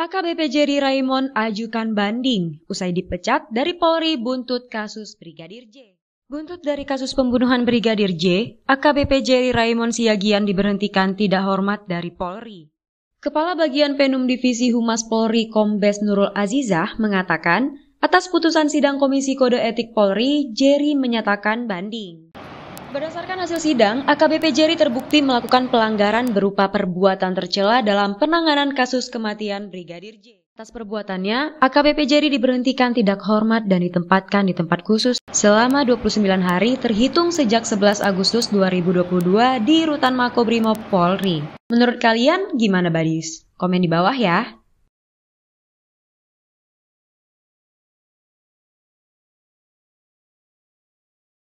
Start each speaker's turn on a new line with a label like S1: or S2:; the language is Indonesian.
S1: AKBP Jerry Raymond ajukan banding usai dipecat dari Polri buntut kasus Brigadir J. Buntut dari kasus pembunuhan Brigadir J, AKBP Jerry Raymond Siagian diberhentikan tidak hormat dari Polri. Kepala Bagian Penum Divisi Humas Polri Kombes Nurul Azizah mengatakan, atas putusan sidang Komisi Kode Etik Polri, Jerry menyatakan banding.
S2: Berdasarkan hasil
S1: sidang, AKBP Jerry terbukti melakukan pelanggaran berupa perbuatan tercela dalam penanganan kasus kematian Brigadir J. Atas perbuatannya, AKBP Jerry diberhentikan tidak hormat dan ditempatkan di tempat khusus selama 29 hari terhitung sejak 11 Agustus 2022 di Rutan Makobrimob Polri. Menurut kalian gimana Badis? Komen di bawah ya.